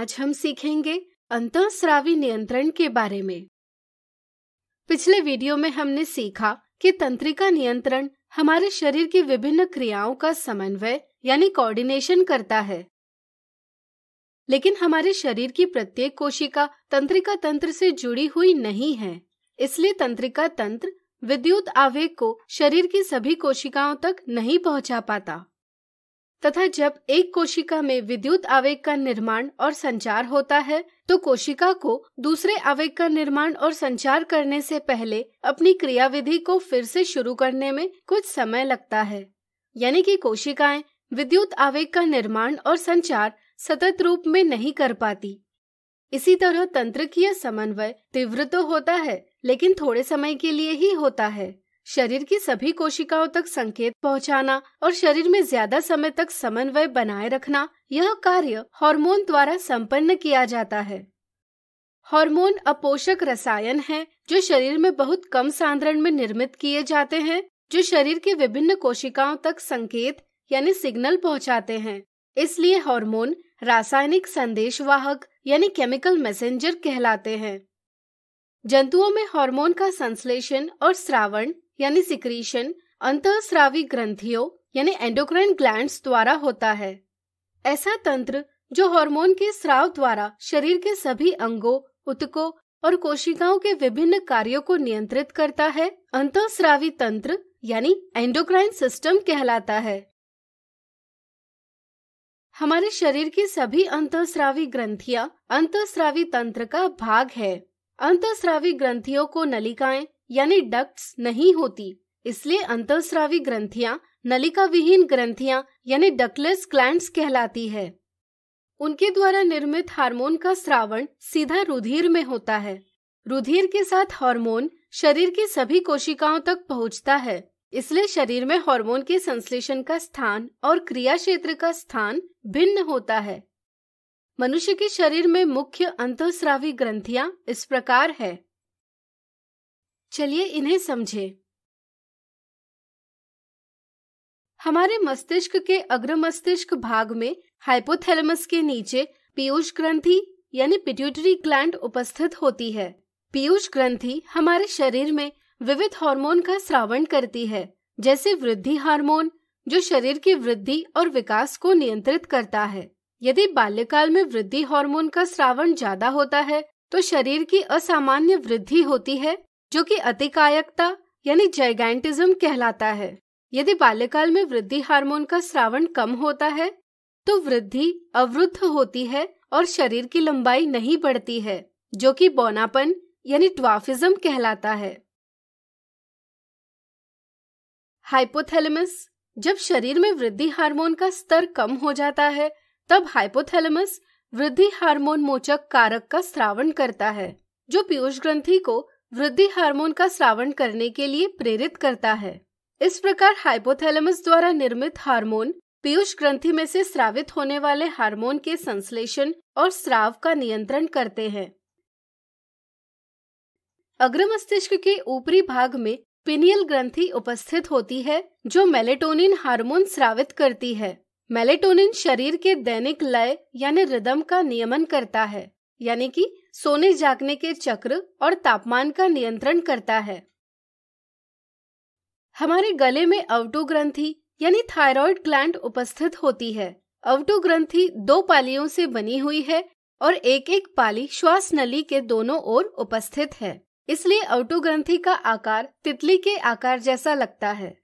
आज हम सीखेंगे अंतःस्रावी नियंत्रण के बारे में पिछले वीडियो में हमने सीखा कि तंत्रिका नियंत्रण हमारे शरीर की विभिन्न क्रियाओं का समन्वय यानी कोऑर्डिनेशन करता है लेकिन हमारे शरीर की प्रत्येक कोशिका तंत्रिका तंत्र से जुड़ी हुई नहीं है इसलिए तंत्रिका तंत्र विद्युत आवेग को शरीर की सभी कोशिकाओं तक नहीं पहुंचा पाता तथा जब एक कोशिका में विद्युत आवेग का निर्माण और संचार होता है तो कोशिका को दूसरे आवेग का निर्माण और संचार करने से पहले अपनी क्रियाविधि को फिर से शुरू करने में कुछ समय लगता है यानी कि कोशिकाएं विद्युत आवेग का निर्माण और संचार सतत रूप में नहीं कर पाती इसी तरह तंत्र समन्वय तीव्र तो होता है लेकिन थोड़े समय के लिए ही होता है शरीर की सभी कोशिकाओं तक संकेत पहुंचाना और शरीर में ज्यादा समय तक समन्वय बनाए रखना यह कार्य हार्मोन द्वारा संपन्न किया जाता है हार्मोन अपोषक रसायन है जो शरीर में बहुत कम सांद्रण में निर्मित किए जाते हैं जो शरीर के विभिन्न कोशिकाओं तक संकेत यानी सिग्नल पहुंचाते हैं इसलिए हार्मोन रासायनिक संदेशवाहक यानी केमिकल मैसेजर कहलाते हैं जंतुओं में हार्मोन का संश्लेषण और श्रावण यानी सिक्रीशन अंतस्रावी ग्रंथियों यानी एंडोक्राइन ग्लैंड्स द्वारा होता है ऐसा तंत्र जो हार्मोन के स्राव द्वारा शरीर के सभी अंगों उत्को और कोशिकाओं के विभिन्न कार्यों को नियंत्रित करता है स्रावी तंत्र यानी एंडोक्राइन सिस्टम कहलाता है हमारे शरीर की सभी ग्रंथिया ग्रंथियां अंतस्रावी तंत्र का भाग है अंतस्रावी ग्रंथियों को नलिकाएं यानी डक्ट्स नहीं होती इसलिए अंतरस्रावी ग्रंथियां नलिका विहीन ग्रंथियां यानी डकलेस ग्लैंड कहलाती है उनके द्वारा निर्मित हार्मोन का श्रावण सीधा रुधिर में होता है रुधिर के साथ हार्मोन शरीर की सभी कोशिकाओं तक पहुंचता है इसलिए शरीर में हार्मोन के संश्लेषण का स्थान और क्रिया क्षेत्र का स्थान भिन्न होता है मनुष्य के शरीर में मुख्य अंतस्रावी ग्रंथियां इस प्रकार है चलिए इन्हें समझें। हमारे मस्तिष्क के अग्र मस्तिष्क भाग में हाइपोथैलेमस के नीचे पीयूष ग्रंथि यानी पिट्यूटरी ग्लैंड उपस्थित होती है पीयूष ग्रंथि हमारे शरीर में विविध हार्मोन का श्रावण करती है जैसे वृद्धि हार्मोन जो शरीर की वृद्धि और विकास को नियंत्रित करता है यदि बाल्यकाल में वृद्धि हार्मोन का श्रावण ज्यादा होता है तो शरीर की असामान्य वृद्धि होती है जो कि अतिकायकता यानी जैगैंटिज्म कहलाता है यदि बाल्यकाल में वृद्धि हार्मोन का श्रावण कम होता है तो वृद्धि अवरुद्ध होती है और शरीर की लंबाई नहीं बढ़ती है जो कि बौनापन यानी ट्वाफिज्म कहलाता है हाइपोथैलेमस जब शरीर में वृद्धि हार्मोन का स्तर कम हो जाता है तब हाइपोथैलेमस वृद्धि हार्मोन मोचक कारक का श्रावण करता है जो पीयूष ग्रंथि को वृद्धि हार्मोन का श्रावण करने के लिए प्रेरित करता है इस प्रकार हाइपोथैलेमस द्वारा निर्मित हार्मोन पीयूष ग्रंथि में से स्रावित होने वाले हार्मोन के संश्लेषण और स्राव का नियंत्रण करते हैं अग्र मस्तिष्क के ऊपरी भाग में पिनियल ग्रंथि उपस्थित होती है जो मेलेटोनिन हार्मोन स्रावित करती है मेलेटोनिन शरीर के दैनिक लय यानी रिदम का नियमन करता है यानी कि सोने जागने के चक्र और तापमान का नियंत्रण करता है हमारे गले में अवटो ग्रंथि यानी थायराइड ग्लैंड उपस्थित होती है अवटो ग्रंथि दो पालियों से बनी हुई है और एक एक पाली श्वास नली के दोनों ओर उपस्थित है इसलिए अवटो ग्रंथि का आकार तितली के आकार जैसा लगता है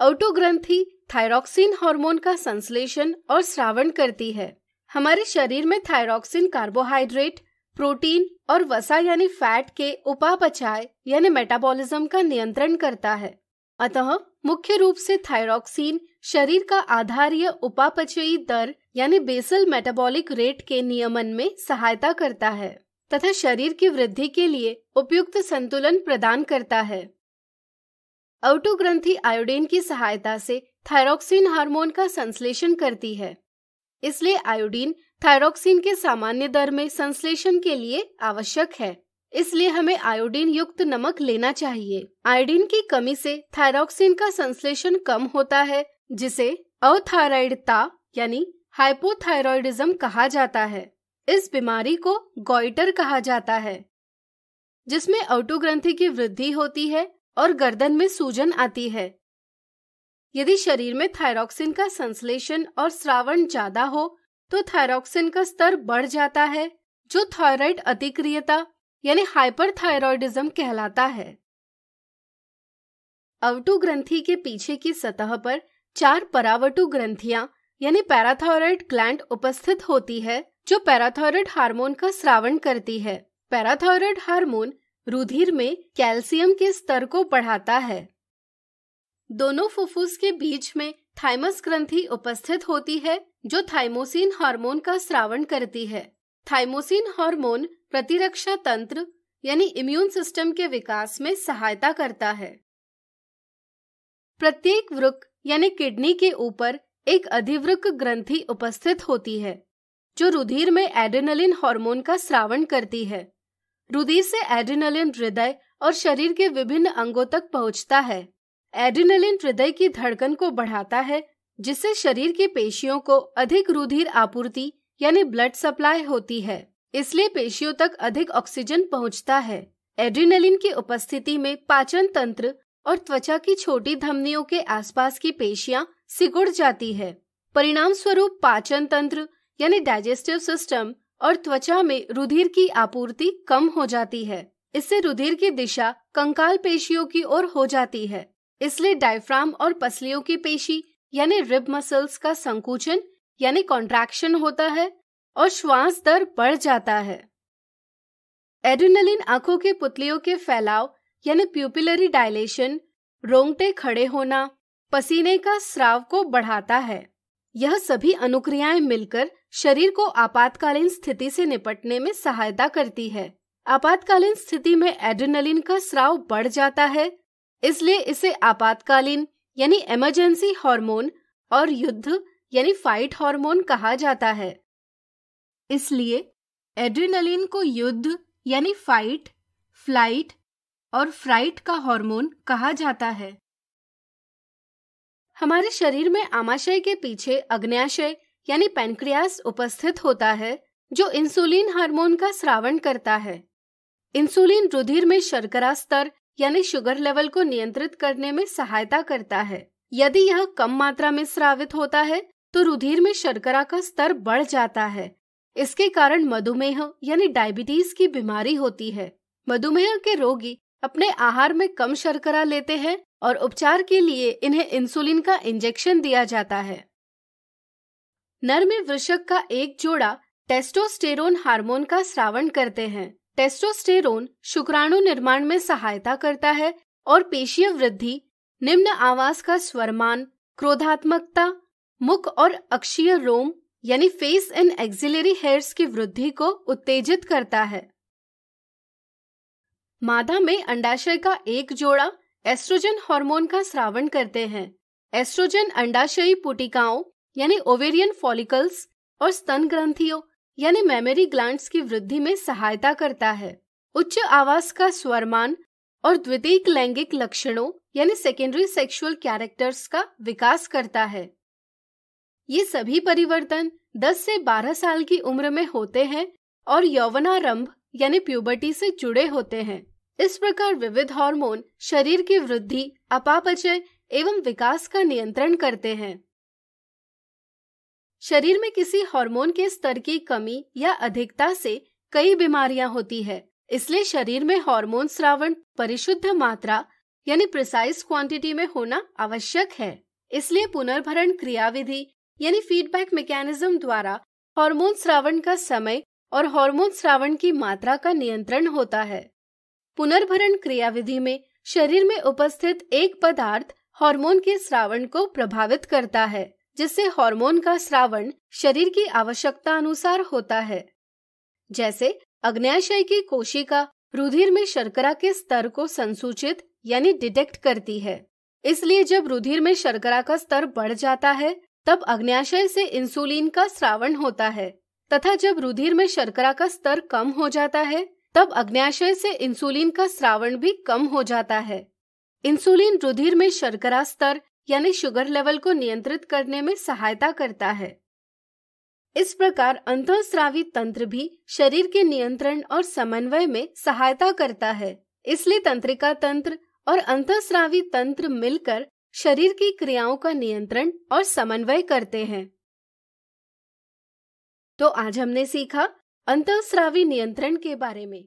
अवटो ग्रंथि थायरोक्सिन हार्मोन का संश्लेषण और श्रावण करती है हमारे शरीर में थायरोक्सिन कार्बोहाइड्रेट प्रोटीन और वसा यानी फैट के उपापचाय यानी मेटाबॉलिज्म का नियंत्रण करता है अतः मुख्य रूप से थायरोक्सिन शरीर का आधारीय उपापचयी दर यानी बेसल मेटाबॉलिक रेट के नियमन में सहायता करता है तथा शरीर की वृद्धि के लिए उपयुक्त संतुलन प्रदान करता है अवटोग्रंथी आयोडीन की सहायता से थायरोक्सिन हार्मोन का संश्लेषण करती है इसलिए आयोडीन थायरोक्सिन के सामान्य दर में संश्लेषण के लिए आवश्यक है इसलिए हमें आयोडीन युक्त नमक लेना चाहिए आयोडीन की कमी से थायरोक्सिन का संश्लेषण कम होता है जिसे अथायराइडता यानी हाइपोथायरॉयडिज्म कहा जाता है इस बीमारी को गोइटर कहा जाता है जिसमें अवटुग्रंथि की वृद्धि होती है और गर्दन में सूजन आती है यदि शरीर में थायरोक्सिन का संश्लेषण और श्रावण ज्यादा हो तो थायरोक्सिन का स्तर बढ़ जाता है जो थायराइड अतिक्रियता यानी हाइपरथायरॉयडिज्म कहलाता है अवटु ग्रंथि के पीछे की सतह पर चार परावटु ग्रंथियां यानी पैराथायरॉयड ग्लैंड उपस्थित होती है जो पैराथायरॉयड हार्मोन का श्रावण करती है पैराथायरॉयड हार्मोन रुधिर में कैल्शियम के स्तर को बढ़ाता है दोनों फुफ्फुस के बीच में थाइमस ग्रंथि उपस्थित होती है जो थाइमोसिन हार्मोन का श्रावण करती है थाइमोसिन हार्मोन प्रतिरक्षा तंत्र यानी इम्यून सिस्टम के विकास में सहायता करता है प्रत्येक वृक यानी किडनी के ऊपर एक अधिवृक्क ग्रंथि उपस्थित होती है जो रुधिर में एड्रेनलिन हार्मोन का श्रावण करती है रुधिर से एड्रेनलिन हृदय और शरीर के विभिन्न अंगों तक पहुंचता है एड्रिनलिन हृदय की धड़कन को बढ़ाता है जिससे शरीर की पेशियों को अधिक रुधिर आपूर्ति यानी ब्लड सप्लाई होती है इसलिए पेशियों तक अधिक ऑक्सीजन पहुंचता है एड्रिनलिन की उपस्थिति में पाचन तंत्र और त्वचा की छोटी धमनियों के आसपास की पेशियां सिकुड़ जाती है परिणाम स्वरूप पाचन तंत्र यानी डाइजेस्टिव सिस्टम और त्वचा में रुधिर की आपूर्ति कम हो जाती है इससे रुधिर की दिशा कंकाल पेशियों की ओर हो जाती है इसलिए डायफ्राम और पसलियों की पेशी यानी रिब मसल्स का संकुचन यानी कॉन्ट्रैक्शन होता है और श्वास दर बढ़ जाता है एडिनलिन आंखों के पुतलियों के फैलाव यानी प्यूपिलरी डायलेशन रोंगटे खड़े होना पसीने का स्राव को बढ़ाता है यह सभी अनुक्रियाएं मिलकर शरीर को आपातकालीन स्थिति से निपटने में सहायता करती है आपातकालीन स्थिति में एड्रेनलिन का स्राव बढ़ जाता है इसलिए इसे आपातकालीन यानी इमरजेंसी हार्मोन और युद्ध यानी फाइट हार्मोन कहा जाता है इसलिए एड्रेनलिन को युद्ध यानी फाइट फ्लाइट और फ्राइट का हार्मोन कहा जाता है हमारे शरीर में आमाशय के पीछे अग्नयाशय यानी पेनक्रियास उपस्थित होता है जो इंसुलिन हार्मोन का श्रावण करता है इंसुलिन रुधिर में शर्करा स्तर यानी शुगर लेवल को नियंत्रित करने में सहायता करता है यदि यह कम मात्रा में स्रावित होता है तो रुधिर में शर्करा का स्तर बढ़ जाता है इसके कारण मधुमेह यानी डायबिटीज की बीमारी होती है मधुमेह के रोगी अपने आहार में कम शर्करा लेते हैं और उपचार के लिए इन्हें इंसुलिन का इंजेक्शन दिया जाता है नर में वृषक का एक जोड़ा टेस्टोस्टेरोन हार्मोन का श्रावण करते हैं टेस्टोस्टेरोन शुक्राणु निर्माण में सहायता करता है और पेशीय वृद्धि निम्न आवास का स्वरमान क्रोधात्मकता मुख और अक्षीय रोम यानी फेस एंड एक्सिलरी हेयर्स की वृद्धि को उत्तेजित करता है मादा में अंडाशय का एक जोड़ा एस्ट्रोजन हार्मोन का श्रावण करते हैं एस्ट्रोजन अंडाशयी पुटिकाओं यानी ओवेरियन फॉलिकल्स और स्तन ग्रंथियों यानी मेमोरी ग्लैंड्स की वृद्धि में सहायता करता है उच्च आवास का स्वरमान और द्वितीयक लैंगिक लक्षणों यानी सेकेंडरी सेक्सुअल कैरेक्टर्स का विकास करता है ये सभी परिवर्तन 10 से 12 साल की उम्र में होते हैं और यौवनारंभ यानी प्यूबर्टी से जुड़े होते हैं इस प्रकार विविध हार्मोन शरीर की वृद्धि अपापचय एवं विकास का नियंत्रण करते हैं शरीर में किसी हार्मोन के स्तर की कमी या अधिकता से कई बीमारियां होती है इसलिए शरीर में हार्मोन श्रावण परिशुद्ध मात्रा यानी प्रिसाइज क्वांटिटी में होना आवश्यक है इसलिए पुनर्भरण क्रियाविधि यानी फीडबैक मैकेनिज्म द्वारा हार्मोन श्रावण का समय और हार्मोन श्रावण की मात्रा का नियंत्रण होता है पुनर्भरण क्रियाविधि में शरीर में उपस्थित एक पदार्थ हार्मोन के श्रावण को प्रभावित करता है जिससे हार्मोन का श्रावण शरीर की आवश्यकता अनुसार होता है जैसे अग्नयाशय की कोशिका रुधिर में शर्करा के स्तर को संसूचित यानी डिटेक्ट करती है इसलिए जब रुधिर में शर्करा का स्तर बढ़ जाता है तब अग्नयाशय से इंसुलिन का श्रावण होता है तथा जब रुधिर में शर्करा का स्तर कम हो जाता है तब अग्नयाशय से इंसुलिन का श्रावण भी कम हो जाता है इंसुलिन रुधिर में शर्करा स्तर यानी शुगर लेवल को नियंत्रित करने में सहायता करता है इस प्रकार अंतःस्रावी तंत्र भी शरीर के नियंत्रण और समन्वय में सहायता करता है इसलिए तंत्रिका तंत्र और अंतःस्रावी तंत्र मिलकर शरीर की क्रियाओं का नियंत्रण और समन्वय करते हैं तो आज हमने सीखा अंतःस्रावी नियंत्रण के बारे में